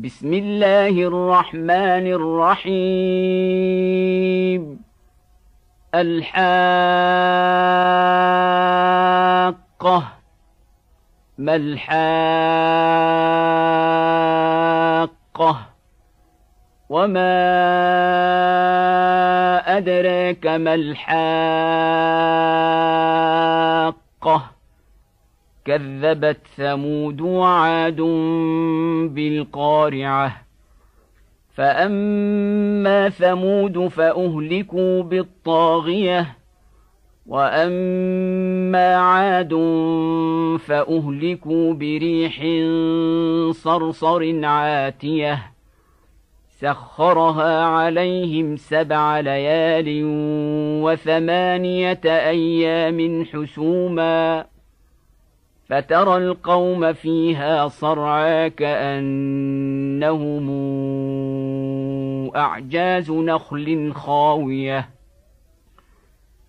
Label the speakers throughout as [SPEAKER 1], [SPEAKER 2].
[SPEAKER 1] بسم الله الرحمن الرحيم الحاقة ما الحاقة وما أدراك ما الحاقة كذبت ثمود وعاد بالقارعه فاما ثمود فاهلكوا بالطاغيه واما عاد فاهلكوا بريح صرصر عاتيه سخرها عليهم سبع ليال وثمانيه ايام حسوما فترى القوم فيها صرعى كانهم اعجاز نخل خاويه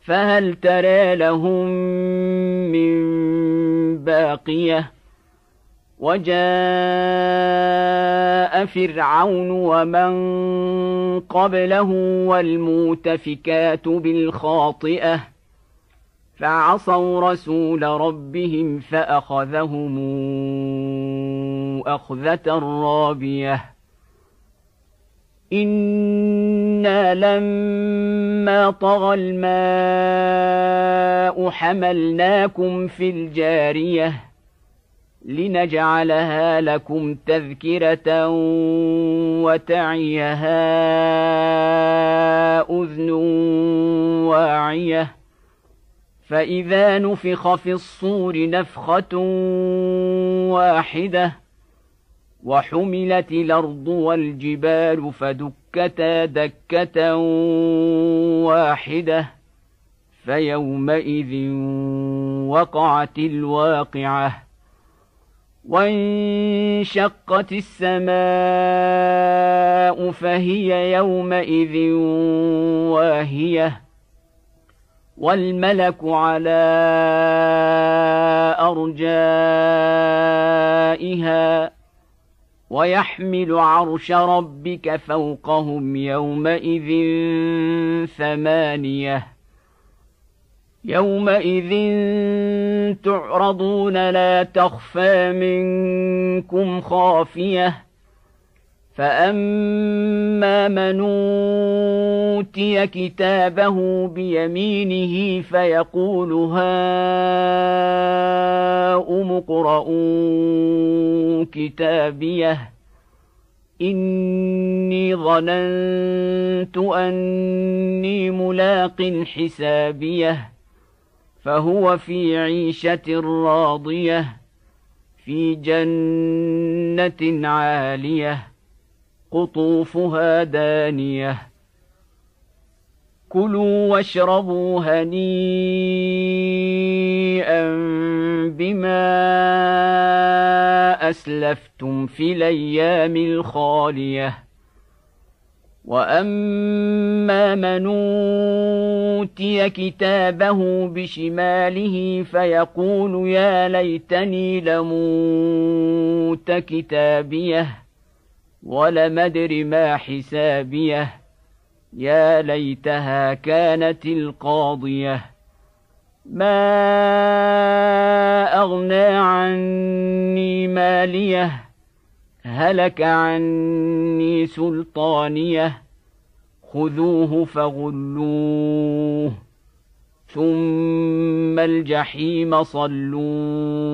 [SPEAKER 1] فهل ترى لهم من باقيه وجاء فرعون ومن قبله والمؤتفكات بالخاطئه فعصوا رسول ربهم فاخذهم اخذه رابيه انا لما طغى الماء حملناكم في الجاريه لنجعلها لكم تذكره وتعيها اذن واعيه فإذا نفخ في الصور نفخة واحدة وحملت الأرض والجبال فدكتا دكة واحدة فيومئذ وقعت الواقعة وانشقت السماء فهي يومئذ واهيه والملك على ارجائها ويحمل عرش ربك فوقهم يومئذ ثمانيه يومئذ تعرضون لا تخفى منكم خافيه فاما من اوتي كتابه بيمينه فيقول هاؤم اقرءوا كتابيه اني ظننت اني ملاق حسابيه فهو في عيشه راضيه في جنه عاليه قطوفها دانيه كلوا واشربوا هنيئا بما اسلفتم في الايام الخاليه واما من اوتي كتابه بشماله فيقول يا ليتني لموت كتابيه ولم ادر ما حسابيه يا ليتها كانت القاضيه ما اغنى عني ماليه هلك عني سلطانيه خذوه فغلوه ثم الجحيم صلوه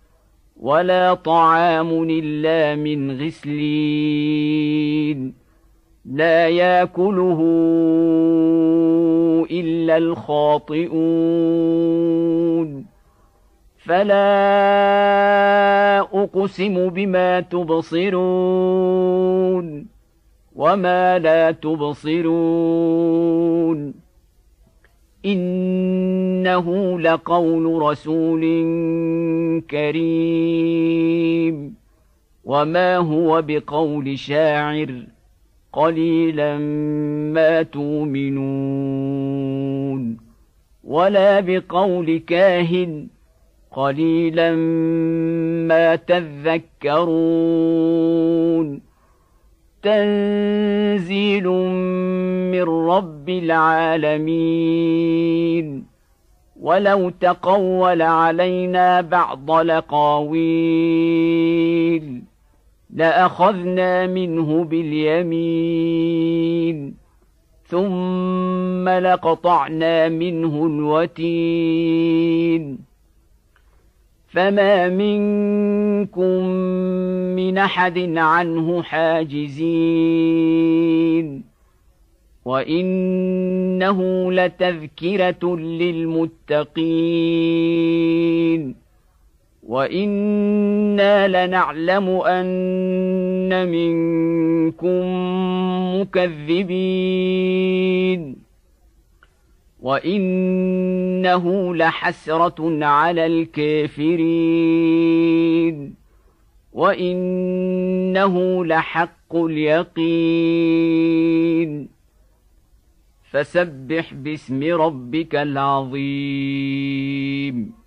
[SPEAKER 1] ولا طعام الا من غسلين لا ياكله الا الخاطئون فلا اقسم بما تبصرون وما لا تبصرون انه لقول رسول كريم وما هو بقول شاعر قليلا ما تؤمنون ولا بقول كاهن قليلا ما تذكرون تنزيل من رب العالمين ولو تقول علينا بعض لقاويل لاخذنا منه باليمين ثم لقطعنا منه الوتين فما منكم من احد عنه حاجزين وانه لتذكره للمتقين وانا لنعلم ان منكم مكذبين وانه لحسره على الكافرين وانه لحق اليقين فسبح باسم ربك العظيم